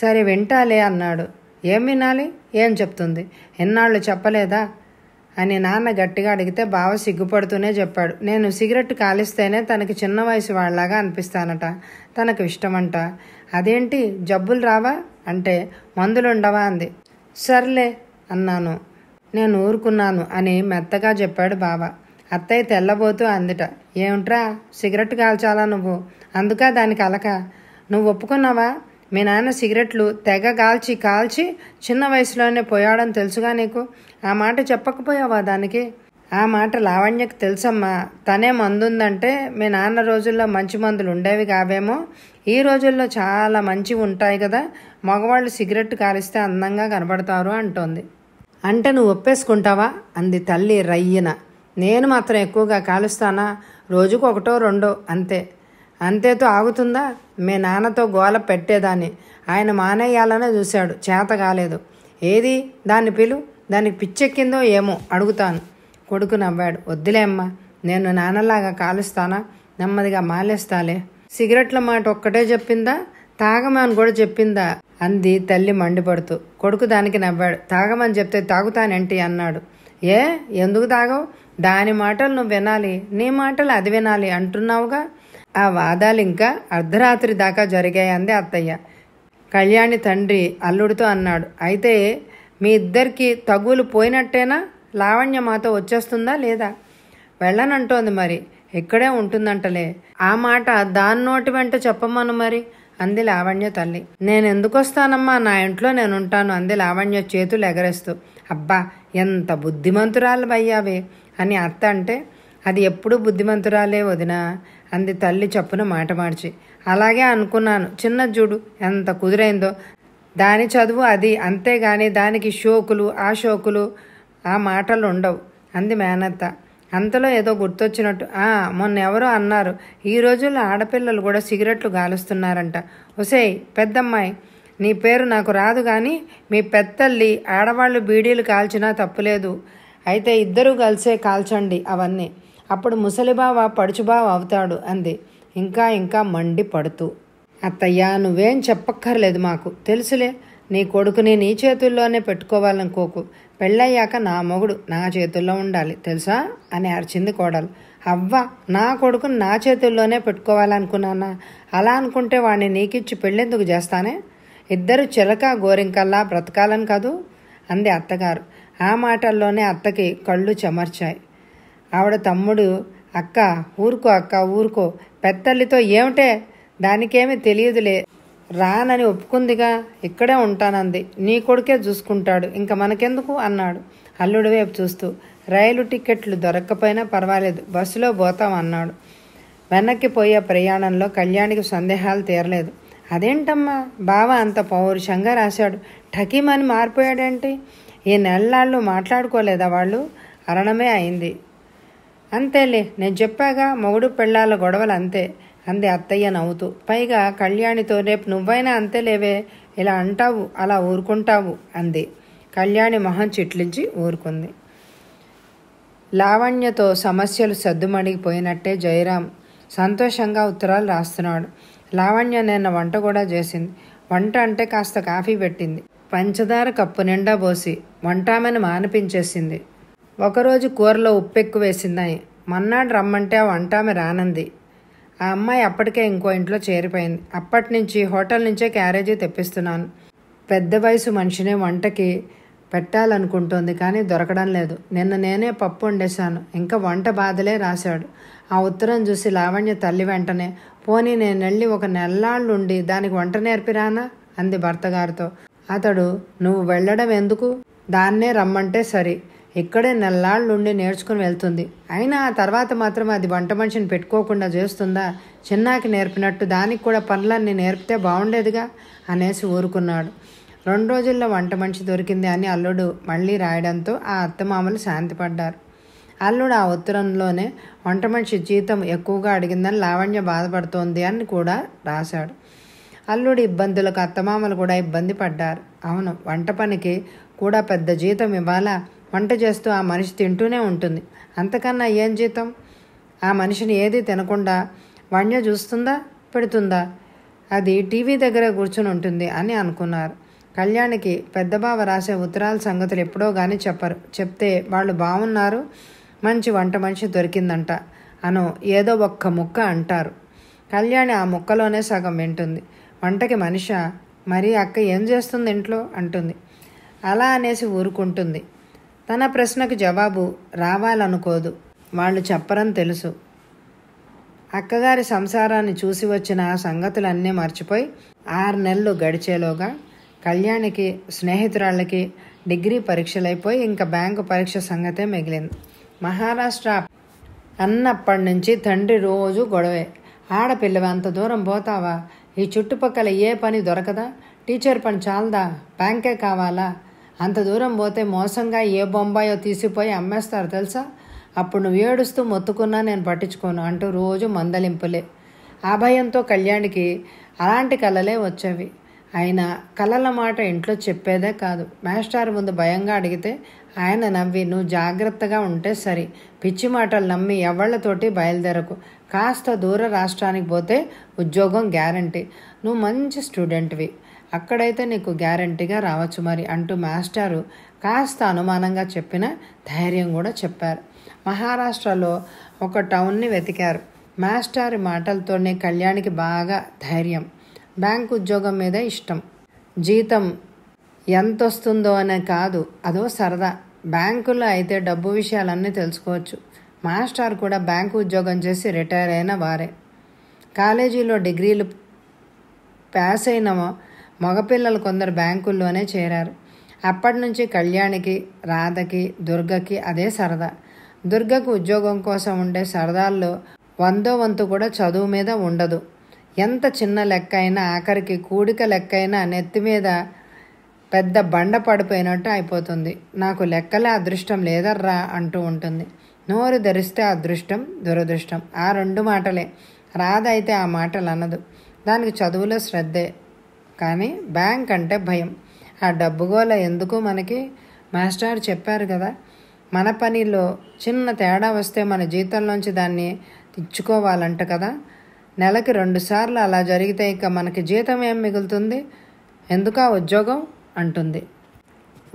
సరే వింటాలే అన్నాడు ఏం వినాలి ఏం చెప్తుంది ఎన్నాళ్ళు చెప్పలేదా అని నాన్న గట్టిగా అడిగితే బావ సిగ్గుపడుతూనే చెప్పాడు నేను సిగరెట్ కాలిస్తేనే తనకి చిన్న వయసు వాళ్ళలాగా అనిపిస్తానట తనకు ఇష్టమంట అదేంటి జబ్బులు రావా అంటే మందులుండవా అంది సర్లే అన్నాను నేను ఊరుకున్నాను అని మెత్తగా చెప్పాడు బావ అత్తయ్య తెల్లబోతూ అందిట ఏమిట్రా సిగరెట్ కాల్చాలా నువ్వు అందుక దానికి అలక నువ్వు ఒప్పుకున్నావా మీ నాన్న సిగరెట్లు తెగ కాల్చి కాల్చి చిన్న వయసులోనే పోయాడని తెలుసుగా నీకు ఆ మాట చెప్పకపోయావా దానికి ఆ మాట లావణ్యకు తెలుసమ్మా తనే మందుందంటే మీ నాన్న రోజుల్లో మంచి మందులు ఉండేవి కావేమో ఈ రోజుల్లో చాలా మంచి ఉంటాయి కదా మగవాళ్ళు సిగరెట్ కాలిస్తే అందంగా కనబడతారు అంటోంది అంటే నువ్వు ఒప్పేసుకుంటావా అంది తల్లి రయ్యన నేను మాత్రం ఎక్కువగా కాలుస్తానా రోజుకు ఒకటో రెండో అంతే అంతేతో ఆగుతుందా మీ నాన్నతో గోల పెట్టేదాన్ని ఆయన మానేయాలనే చూశాడు చేత కాలేదు ఏది దాన్ని పిలు దానికి పిచ్చెక్కిందో ఏమో అడుగుతాను కొడుకు నవ్వాడు వద్దులే అమ్మ నేను నాన్నలాగా కాలుస్తానా నెమ్మదిగా మాలేస్తాలే సిగరెట్ల మాట ఒక్కటే చెప్పిందా తాగమని కూడా చెప్పిందా అంది తల్లి మండిపడుతూ కొడుకు దానికి నవ్వాడు తాగమని చెప్తే తాగుతానేంటి అన్నాడు ఏ ఎందుకు తాగవు దాని మాటలు నువ్వు వినాలి నీ మాటలు అది వినాలి అంటున్నావుగా ఆ వాదాలు ఇంకా అర్ధరాత్రి దాకా జరిగాయంది అత్తయ్య కళ్యాణి తండ్రి అల్లుడితో అన్నాడు అయితే మీ ఇద్దరికి తగులు పోయినట్టేనా లావణ్య మాతో వచ్చేస్తుందా లేదా వెళ్ళనంటోంది మరి ఇక్కడే ఉంటుందంటలే ఆ మాట దాన్నోటి వెంట చెప్పమను మరి అంది లావణ్య తల్లి నేనెందుకొస్తానమ్మా నా ఇంట్లో నేనుంటాను అంది లావణ్య చేతులు ఎగరేస్తూ అబ్బా ఎంత బుద్ధిమంతురాలు అయ్యావే అని అత్త అంటే అది ఎప్పుడు బుద్ధిమంతురాలే వదినా అంది తల్లి చప్పున మాట మార్చి అలాగే అనుకున్నాను చిన్న చూడు ఎంత కుదిరైందో దాని చదువు అది అంతేగాని దానికి షోకులు ఆ షోకులు ఆ మాటలు ఉండవు అంది మేనత్త అంతలో ఏదో గుర్తొచ్చినట్టు మొన్న ఎవరో అన్నారు ఈ రోజుల్లో ఆడపిల్లలు కూడా సిగరెట్లు గాలుస్తున్నారంట ఒసేయ్ పెద్దమ్మాయి నీ పేరు నాకు రాదు కానీ మీ పెద్దల్లి ఆడవాళ్ళు బీడీలు కాల్చినా తప్పులేదు అయితే ఇద్దరూ కలిసే కాల్చండి అవన్నీ అప్పుడు ముసలిబావ పడుచుబావ అవుతాడు అంది ఇంకా ఇంకా మండి పడుతూ అత్తయ్యా నువ్వేం చెప్పక్కర్లేదు మాకు తెలుసులే నీ కొడుకుని నీ చేతుల్లోనే పెట్టుకోవాలనుకోకు పెళ్ళయ్యాక నా మొగుడు నా చేతుల్లో ఉండాలి తెలుసా అని అరిచింది కోడలు అవ్వ నా కొడుకుని నా చేతుల్లోనే పెట్టుకోవాలనుకున్నానా అలా అనుకుంటే వాడిని నీకిచ్చి పెళ్ళెందుకు చేస్తానే ఇద్దరు చిలక గోరింకల్లా బ్రతకాలని కాదు అంది అత్తగారు ఆ మాటల్లోనే అత్తకి కళ్ళు చెమర్చాయి ఆవిడ తమ్ముడు అక్క ఊరుకో అక్క ఊరుకో పెద్దల్లితో ఏమిటే దానికేమీ తెలియదులే రానని ఒప్పుకుందిగా ఇక్కడే ఉంటానంది నీ కొడుకే చూసుకుంటాడు ఇంకా మనకెందుకు అన్నాడు అల్లుడి వైపు చూస్తూ రైలు టికెట్లు దొరక్కపోయినా పర్వాలేదు బస్సులో పోతాం అన్నాడు వెనక్కి పోయే ప్రయాణంలో కళ్యాణికి సందేహాలు తీరలేదు అదేంటమ్మా బావ అంత పౌరుషంగా రాశాడు అని మారిపోయాడేంటి ఈ నెలలాళ్ళు మాట్లాడుకోలేదా వాళ్ళు అరణమే అయింది అంతేలే నేను చెప్పాగా మొగుడు పెళ్ళాల గొడవలు అంతే అంది అత్తయ్య నవ్వుతూ పైగా కళ్యాణితో రేపు నువ్వైనా అంతే లేవే ఇలా అంటావు అలా ఊరుకుంటావు అంది కళ్యాణి మొహం చిట్లించి ఊరుకుంది లావణ్యతో సమస్యలు సర్దుమణిగిపోయినట్టే జయరాం సంతోషంగా ఉత్తరాలు రాస్తున్నాడు లావణ్య నిన్న వంట కూడా చేసింది వంట అంటే కాస్త కాఫీ పెట్టింది పంచదార కప్పు నిండా పోసి వంటామని మానిపించేసింది ఒకరోజు కూరలో ఉప్పెక్కు వేసిందని మన్నాడు రమ్మంటే ఆ వంటామె రానంది ఆ అమ్మాయి అప్పటికే ఇంకో ఇంట్లో చేరిపోయింది అప్పటి నుంచి హోటల్ నుంచే క్యారేజీ తెప్పిస్తున్నాను పెద్ద వయసు మనిషినే వంటకి పెట్టాలనుకుంటోంది కానీ దొరకడం లేదు నిన్న నేనే పప్పు వండేశాను ఇంకా వంట బాధలే రాశాడు ఆ ఉత్తరం చూసి లావణ్య తల్లి వెంటనే పోనీ నేను వెళ్ళి ఒక నెల్లాళ్ళు ఉండి దానికి వంట నేర్పిరానా అంది భర్తగారితో అతడు నువ్వు వెళ్ళడం ఎందుకు దాన్నే రమ్మంటే సరి ఇక్కడే నెల్లాళ్ళుండి నేర్చుకుని వెళ్తుంది అయినా ఆ తర్వాత మాత్రం అది వంట మనిషిని పెట్టుకోకుండా చేస్తుందా చిన్నాకి నేర్పినట్టు దానికి కూడా పనులన్నీ నేర్పితే బాగుండేదిగా అనేసి ఊరుకున్నాడు రెండు రోజుల్లో వంట మనిషి దొరికింది అని అల్లుడు మళ్ళీ రాయడంతో ఆ అత్తమామలు శాంతిపడ్డారు అల్లుడు ఆ ఉత్తరంలోనే వంట మనిషి జీతం ఎక్కువగా అడిగిందని లావణ్య బాధపడుతోంది అని కూడా రాశాడు అల్లుడు ఇబ్బందులకు అత్తమామలు కూడా ఇబ్బంది పడ్డారు అవును వంట పనికి కూడా పెద్ద జీతం ఇవ్వాలా వంట చేస్తూ ఆ మనిషి తింటూనే ఉంటుంది అంతకన్నా ఏం జీతం ఆ మనిషిని ఏది తినకుండా వణ్య చూస్తుందా పెడుతుందా అది టీవీ దగ్గర కూర్చుని ఉంటుంది అని అనుకున్నారు కళ్యాణికి పెద్దబావ రాసే ఉత్తరాల సంగతులు ఎప్పుడో కానీ చెప్పరు చెప్తే వాళ్ళు బాగున్నారు మంచి వంట మనిషి దొరికిందంట అను ఏదో ఒక్క ముక్క అంటారు కళ్యాణి ఆ ముక్కలోనే సగం వింటుంది వంటకి మనిష మరి అక్క ఏం చేస్తుంది ఇంట్లో అంటుంది అలా అనేసి ఊరుకుంటుంది తన ప్రశ్నకు జవాబు రావాలనుకోదు వాళ్ళు చెప్పరని తెలుసు అక్కగారి సంసారాన్ని చూసి వచ్చిన ఆ సంగతులన్నీ మర్చిపోయి ఆరు నెలలు గడిచేలోగా కళ్యాణికి స్నేహితురాళ్ళకి డిగ్రీ పరీక్షలైపోయి ఇంకా బ్యాంకు పరీక్ష సంగతే మిగిలింది మహారాష్ట్ర అన్నప్పటి నుంచి తండ్రి రోజు గొడవే ఆడపిల్లవి అంత దూరం పోతావా ఈ చుట్టుపక్కల ఏ పని దొరకదా టీచర్ పని చాలదా బ్యాంకే కావాలా అంత దూరం పోతే మోసంగా ఏ బొంబాయో తీసిపోయి అమ్మేస్తారు తెలుసా అప్పుడు నువ్వు ఏడుస్తూ మొత్తుకున్నా నేను పట్టించుకోను అంటూ రోజు మందలింపులే ఆ భయంతో కళ్యాణికి అలాంటి కలలే వచ్చేవి ఆయన కలల మాట ఇంట్లో చెప్పేదే కాదు మాస్టర్ ముందు భయంగా అడిగితే ఆయన నవ్వి నువ్వు జాగ్రత్తగా ఉంటే సరి పిచ్చి మాటలు నమ్మి ఎవళ్లతోటి బయలుదేరకు కాస్త దూర రాష్ట్రానికి పోతే ఉద్యోగం గ్యారంటీ నువ్వు మంచి స్టూడెంట్వి అక్కడైతే నీకు గ్యారంటీగా రావచ్చు మరి అంటూ మాస్టారు కాస్త అనుమానంగా చెప్పిన ధైర్యం కూడా చెప్పారు మహారాష్ట్రలో ఒక టౌన్ని వెతికారు మాస్టారు మాటలతోనే కళ్యాణికి బాగా ధైర్యం బ్యాంక్ ఉద్యోగం మీద ఇష్టం జీతం ఎంత వస్తుందో అనే కాదు అదో సరదా బ్యాంకులో అయితే డబ్బు విషయాలన్నీ తెలుసుకోవచ్చు మాస్టర్ కూడా బ్యాంకు ఉద్యోగం చేసి రిటైర్ అయిన వారే కాలేజీలో డిగ్రీలు పాస్ అయినమో మగపిల్లలు కొందరు బ్యాంకుల్లోనే చేరారు అప్పటి నుంచి కళ్యాణికి రాధకి దుర్గకి అదే సరదా దుర్గకు ఉద్యోగం కోసం ఉండే సరదాల్లో వందో వంతు కూడా చదువు మీద ఉండదు ఎంత చిన్న లెక్క అయినా ఆఖరికి కూడిక లెక్క అయినా నెత్తి మీద పెద్ద బండ పడిపోయినట్టు అయిపోతుంది నాకు లెక్కలే అదృష్టం లేదర్రా అంటూ ఉంటుంది నోరు ధరిస్తే అదృష్టం దురదృష్టం ఆ రెండు మాటలే రాధ అయితే ఆ మాటలు అనదు దానికి చదువులో శ్రద్ధే కానీ బ్యాంక్ అంటే భయం ఆ డబ్బుగోల ఎందుకు మనకి మాస్టర్ చెప్పారు కదా మన పనిలో చిన్న తేడా వస్తే మన జీతంలోంచి దాన్ని ఇచ్చుకోవాలంట కదా నెలకి రెండుసార్లు అలా జరిగితే ఇక మనకి జీతం ఏం మిగులుతుంది ఎందుకు ఆ ఉద్యోగం అంటుంది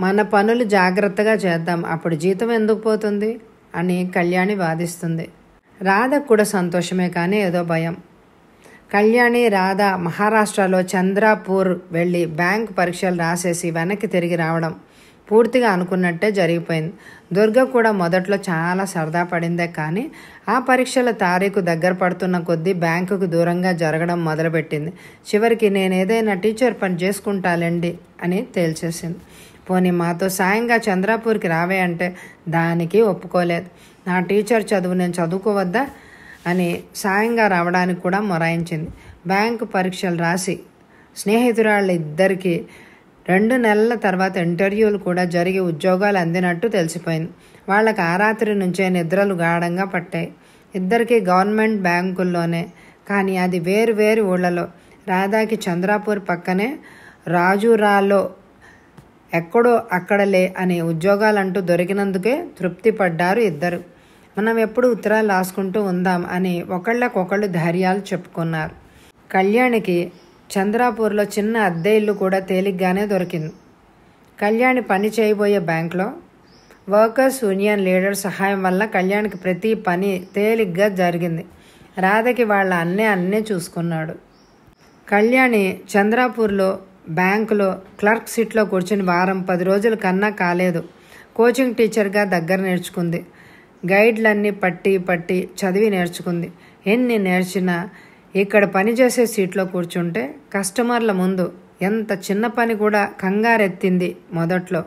మన పనులు జాగ్రత్తగా చేద్దాం అప్పుడు జీతం ఎందుకు పోతుంది అని కళ్యాణి వాదిస్తుంది రాధ కూడా సంతోషమే కానీ ఏదో భయం కళ్యాణి రాధ మహారాష్ట్రలో చంద్రాపూర్ వెళ్ళి బ్యాంక్ పరీక్షలు రాసేసి వెనక్కి తిరిగి రావడం పూర్తిగా అనుకున్నట్టే జరిగిపోయింది దుర్గ కూడా మొదట్లో చాలా సరదా పడిందే కానీ ఆ పరీక్షల తారీఖు దగ్గర పడుతున్న కొద్దీ బ్యాంకుకు దూరంగా జరగడం మొదలుపెట్టింది చివరికి నేను ఏదైనా టీచర్ పని చేసుకుంటాలండి అని తేల్చేసింది పోనీ మాతో సాయంగా చంద్రాపూర్కి రావే అంటే దానికి ఒప్పుకోలేదు నా టీచర్ చదువు నేను చదువుకోవద్దా అని సాయంగా రావడానికి కూడా మొరాయించింది బ్యాంకు పరీక్షలు రాసి స్నేహితురాళ్ళ ఇద్దరికీ రెండు నెలల తర్వాత ఇంటర్వ్యూలు కూడా జరిగి ఉద్యోగాలు అందినట్టు తెలిసిపోయింది వాళ్ళకి ఆ రాత్రి నుంచే నిద్రలు గాఢంగా పట్టాయి ఇద్దరికీ గవర్నమెంట్ బ్యాంకుల్లోనే కానీ అది వేరు వేరు ఊళ్ళలో రాధాకి చంద్రాపూర్ పక్కనే రాజురాలో ఎక్కడో అక్కడలే అనే ఉద్యోగాలంటూ దొరికినందుకే తృప్తి పడ్డారు ఇద్దరు మనం ఎప్పుడు ఉత్తరాలు రాసుకుంటూ ఉందాం అని ఒకళ్ళకొకళ్ళు ధైర్యాలు చెప్పుకున్నారు కళ్యాణికి చంద్రాపూర్లో చిన్న అద్దె ఇల్లు కూడా తేలిగ్గానే దొరికింది కళ్యాణి పని చేయబోయే బ్యాంక్లో వర్కర్స్ యూనియన్ లీడర్ సహాయం వల్ల కళ్యాణ్కి ప్రతి పని తేలిగ్గా జరిగింది రాధకి వాళ్ళ అన్నే అన్నే చూసుకున్నాడు కళ్యాణి చంద్రాపూర్లో బ్యాంకులో క్లర్క్ సీట్లో కూర్చుని వారం పది రోజుల కన్నా కాలేదు కోచింగ్ టీచర్గా దగ్గర నేర్చుకుంది గైడ్లన్నీ పట్టి పట్టి చదివి నేర్చుకుంది ఎన్ని నేర్చినా ఇక్కడ పనిచేసే సీట్లో కూర్చుంటే కస్టమర్ల ముందు ఎంత చిన్న పని కూడా కంగారెత్తింది మొదట్లో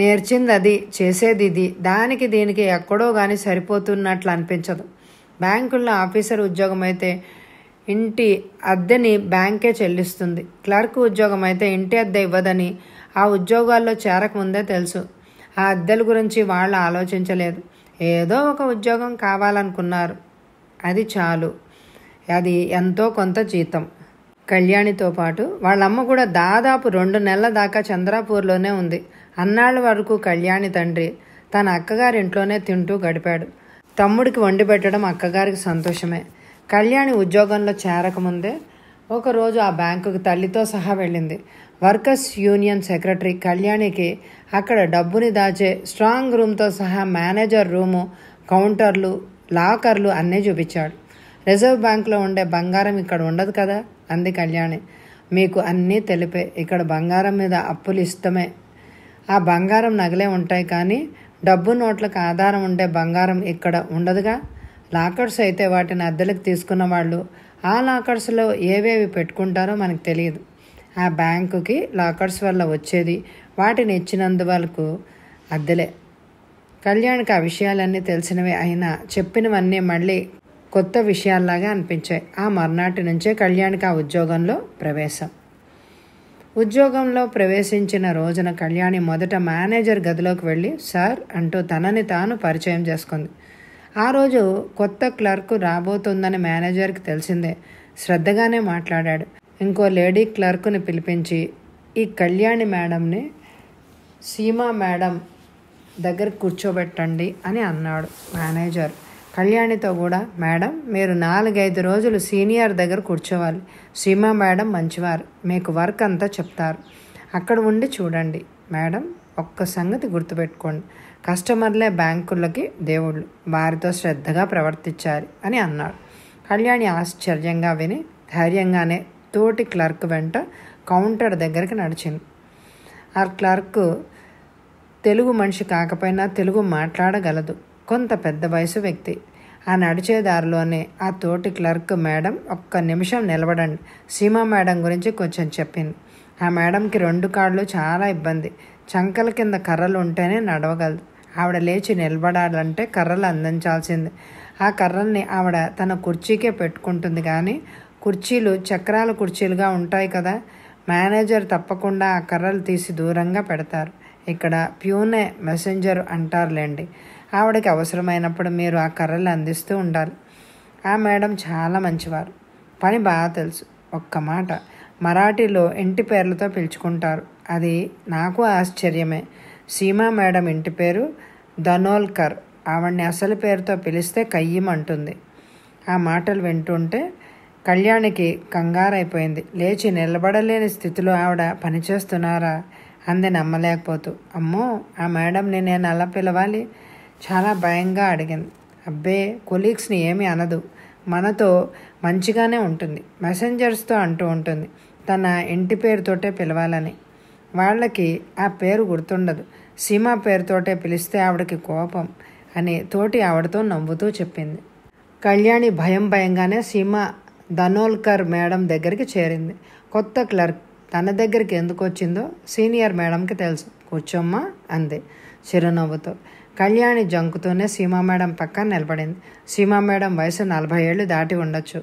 నేర్చింది అది చేసేది ఇది దానికి దీనికి ఎక్కడో కానీ సరిపోతున్నట్లు అనిపించదు బ్యాంకుల్లో ఆఫీసర్ ఉద్యోగం అయితే ఇంటి అద్దెని బ్యాంకే చెల్లిస్తుంది క్లర్క్ ఉద్యోగం అయితే ఇంటి అద్దె ఇవ్వదని ఆ ఉద్యోగాల్లో చేరకముందే తెలుసు ఆ అద్దెల గురించి వాళ్ళు ఆలోచించలేదు ఏదో ఒక ఉద్యోగం కావాలనుకున్నారు అది చాలు అది ఎంతో కొంత జీతం కళ్యాణితో పాటు వాళ్ళమ్మ కూడా దాదాపు రెండు నెలల దాకా చంద్రాపూర్లోనే ఉంది అన్నాళ్ళ వరకు కళ్యాణి తండ్రి తన అక్కగారింట్లోనే తింటూ గడిపాడు తమ్ముడికి వండి పెట్టడం అక్కగారికి సంతోషమే కళ్యాణి ఉద్యోగంలో చేరకముందే ఒకరోజు ఆ బ్యాంకుకు తల్లితో సహా వెళ్ళింది వర్కర్స్ యూనియన్ సెక్రటరీ కళ్యాణికి అక్కడ డబ్బుని దాచే స్ట్రాంగ్ రూమ్తో సహా మేనేజర్ రూము కౌంటర్లు లాకర్లు అన్నీ చూపించాడు రిజర్వ్ బ్యాంక్లో ఉండే బంగారం ఇక్కడ ఉండదు కదా అంది కళ్యాణి మీకు అన్నీ తెలిపే ఇక్కడ బంగారం మీద అప్పులు ఇష్టమే ఆ బంగారం నగలే ఉంటాయి కానీ డబ్బు నోట్లకు ఆధారం ఉండే బంగారం ఇక్కడ ఉండదుగా లాకర్స్ అయితే వాటిని అద్దెలకు తీసుకున్న వాళ్ళు ఆ లాకర్స్లో ఏవేవి పెట్టుకుంటారో మనకు తెలియదు ఆ బ్యాంకుకి లాకర్స్ వల్ల వచ్చేది వాటిని ఇచ్చినందువరకు అద్దెలే కళ్యాణ్కి ఆ విషయాలన్నీ తెలిసినవే అయినా చెప్పినవన్నీ మళ్ళీ కొత్త విషయాల్లాగా అనిపించాయి ఆ మర్నాటి నుంచే కళ్యాణ్కి ఆ ఉద్యోగంలో ప్రవేశం ఉద్యోగంలో ప్రవేశించిన రోజున కళ్యాణి మొదట మేనేజర్ గదిలోకి వెళ్ళి సార్ అంటూ తనని తాను పరిచయం చేసుకుంది ఆ రోజు కొత్త క్లర్క్ రాబోతుందని మేనేజర్కి తెలిసిందే శ్రద్ధగానే మాట్లాడాడు ఇంకో లేడీ క్లర్క్ని పిలిపించి ఈ కళ్యాణి మేడంని సీమా మేడం దగ్గర కూర్చోబెట్టండి అని అన్నాడు మేనేజర్ కళ్యాణితో కూడా మేడం మీరు నాలుగైదు రోజులు సీనియర్ దగ్గర కూర్చోవాలి సీమా మేడం మంచివారు మీకు వర్క్ అంతా చెప్తారు అక్కడ ఉండి చూడండి మేడం ఒక్క సంగతి గుర్తుపెట్టుకోండి కస్టమర్లే బ్యాంకులకి దేవుళ్ళు వారితో శ్రద్ధగా ప్రవర్తించాలి అని అన్నాడు కళ్యాణి ఆశ్చర్యంగా విని ధైర్యంగానే తోటి క్లర్క్ వెంట కౌంటర్ దగ్గరికి నడిచింది ఆ క్లర్క్ తెలుగు మనిషి కాకపోయినా తెలుగు మాట్లాడగలదు కొంత పెద్ద వయసు వ్యక్తి ఆ నడిచేదారిలోనే ఆ తోటి క్లర్క్ మేడం ఒక్క నిమిషం నిలబడండి సీమా మేడం గురించి కొంచెం చెప్పింది ఆ మేడంకి రెండు కాళ్ళు చాలా ఇబ్బంది చంకల కింద కర్రలు ఉంటేనే నడవగలదు ఆవిడ లేచి నిలబడాలంటే కర్రలు అందించాల్సింది ఆ కర్రల్ని ఆవిడ తన కుర్చీకే పెట్టుకుంటుంది కానీ కుర్చీలు చక్రాల కుర్చీలుగా ఉంటాయి కదా మేనేజర్ తప్పకుండా ఆ కర్రలు తీసి దూరంగా పెడతారు ఇక్కడ ప్యూనే మెసెంజర్ అంటారులేండి ఆవిడకి అవసరమైనప్పుడు మీరు ఆ కర్రలు అందిస్తూ ఉండాలి ఆ మేడం చాలా మంచివారు పని బాగా తెలుసు ఒక్క మాట మరాఠీలో ఇంటి పేర్లతో పిలుచుకుంటారు అది నాకు ఆశ్చర్యమే సీమా మేడం ఇంటి పేరు ధనోల్కర్ ఆవిడ్ని అసలు పేరుతో పిలిస్తే అంటుంది ఆ మాటలు వింటుంటే కళ్యాణికి కంగారైపోయింది లేచి నిలబడలేని స్థితిలో ఆవిడ పనిచేస్తున్నారా అంది నమ్మలేకపోతూ అమ్మో ఆ మేడంని నేను అలా పిలవాలి చాలా భయంగా అడిగింది అబ్బే కొలీగ్స్ని ఏమీ అనదు మనతో మంచిగానే ఉంటుంది మెసెంజర్స్తో అంటూ ఉంటుంది తన ఇంటి పేరుతోటే పిలవాలని వాళ్ళకి ఆ పేరు గుర్తుండదు సీమా పేరుతోటే పిలిస్తే ఆవిడకి కోపం అని తోటి ఆవిడతో నవ్వుతూ చెప్పింది కళ్యాణి భయం భయంగానే సీమ ధనోల్కర్ మేడం దగ్గరికి చేరింది కొత్త క్లర్క్ తన దగ్గరికి ఎందుకు వచ్చిందో సీనియర్ మేడంకి తెలుసు కూర్చోమ్మా అంది చిరునవ్వుతో కళ్యాణి జంకుతూనే సీమా మేడం పక్కన నిలబడింది సీమా మేడం వయసు నలభై ఏళ్ళు దాటి ఉండొచ్చు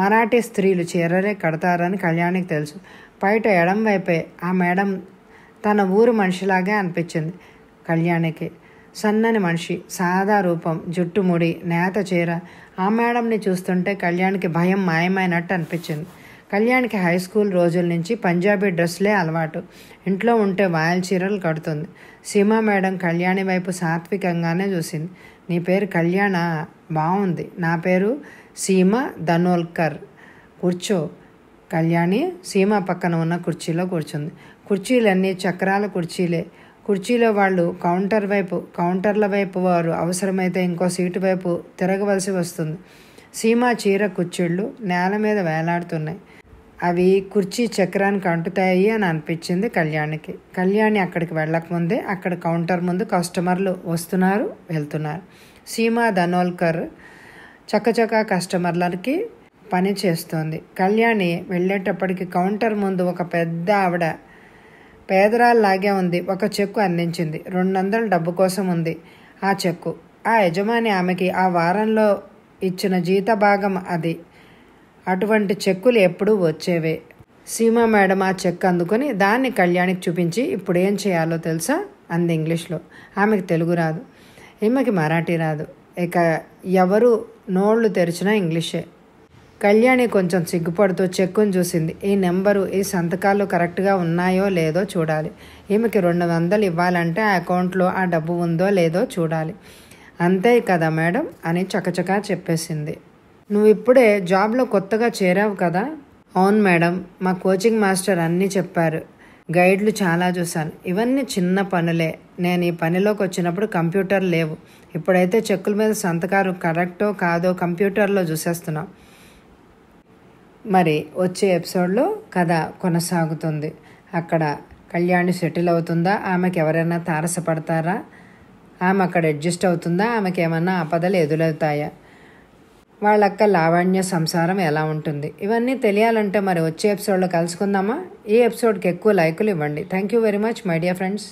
మరాఠీ స్త్రీలు చీరరే కడతారని కళ్యాణికి తెలుసు బయట ఎడం వైపే ఆ మేడం తన ఊరు మనిషిలాగే అనిపించింది కళ్యాణికి సన్నని మనిషి సాదా రూపం జుట్టు ముడి నేత చీర ఆ మేడంని చూస్తుంటే కళ్యాణ్కి భయం మాయమైనట్టు అనిపించింది కళ్యాణ్కి హై స్కూల్ రోజుల నుంచి పంజాబీ డ్రెస్లే అలవాటు ఇంట్లో ఉంటే వాయల్ చీరలు కడుతుంది సీమా మేడం కళ్యాణి వైపు సాత్వికంగానే చూసింది నీ పేరు కళ్యాణ బాగుంది నా పేరు సీమ ధనోల్కర్ కూర్చో కళ్యాణి సీమ పక్కన ఉన్న కుర్చీలో కూర్చుంది కుర్చీలన్నీ చక్రాల కుర్చీలే కుర్చీలో వాళ్ళు కౌంటర్ వైపు కౌంటర్ల వైపు వారు అవసరమైతే ఇంకో సీటు వైపు తిరగవలసి వస్తుంది సీమా చీర కుర్చీళ్ళు నేల మీద వేలాడుతున్నాయి అవి కుర్చీ చక్రానికి అంటుతాయి అని అనిపించింది కళ్యాణికి కళ్యాణి అక్కడికి వెళ్ళకముందే అక్కడ కౌంటర్ ముందు కస్టమర్లు వస్తున్నారు వెళ్తున్నారు సీమా ధనోల్కర్ చక్కచక్క కస్టమర్లకి పని చేస్తుంది కళ్యాణి వెళ్ళేటప్పటికి కౌంటర్ ముందు ఒక పెద్ద ఆవిడ పేదరాల్లాగే ఉంది ఒక చెక్కు అందించింది రెండు వందల డబ్బు కోసం ఉంది ఆ చెక్కు ఆ యజమాని ఆమెకి ఆ వారంలో ఇచ్చిన జీత భాగం అది అటువంటి చెక్కులు ఎప్పుడూ వచ్చేవే సీమా మేడం ఆ చెక్ అందుకొని దాన్ని కళ్యాణికి చూపించి ఇప్పుడు ఏం చేయాలో తెలుసా అంది ఇంగ్లీష్లో ఆమెకి తెలుగు రాదు ఈమెకి మరాఠీ రాదు ఇక ఎవరు నోళ్ళు తెరిచినా ఇంగ్లీషే కళ్యాణి కొంచెం సిగ్గుపడుతూ చెక్కును చూసింది ఈ నెంబరు ఈ సంతకాలు కరెక్ట్గా ఉన్నాయో లేదో చూడాలి ఈమెకి రెండు వందలు ఇవ్వాలంటే ఆ అకౌంట్లో ఆ డబ్బు ఉందో లేదో చూడాలి అంతే కదా మేడం అని చకచకా చెప్పేసింది నువ్వు ఇప్పుడే జాబ్లో కొత్తగా చేరావు కదా అవును మేడం మా కోచింగ్ మాస్టర్ అన్నీ చెప్పారు గైడ్లు చాలా చూశాను ఇవన్నీ చిన్న పనులే నేను ఈ పనిలోకి వచ్చినప్పుడు కంప్యూటర్ లేవు ఇప్పుడైతే చెక్కుల మీద సంతకాలు కరెక్టో కాదో కంప్యూటర్లో చూసేస్తున్నాం మరి వచ్చే ఎపిసోడ్లో కథ కొనసాగుతుంది అక్కడ కళ్యాణి సెటిల్ అవుతుందా ఆమెకు ఎవరైనా తారసపడతారా ఆమె అక్కడ అడ్జస్ట్ అవుతుందా ఆమెకి ఏమన్నా ఆపదలు ఎదురవుతాయా వాళ్ళక్క లావణ్య సంసారం ఎలా ఉంటుంది ఇవన్నీ తెలియాలంటే మరి వచ్చే ఎపిసోడ్లో కలుసుకుందామా ఈ ఎపిసోడ్కి ఎక్కువ లైకులు ఇవ్వండి thank you very much my dear friends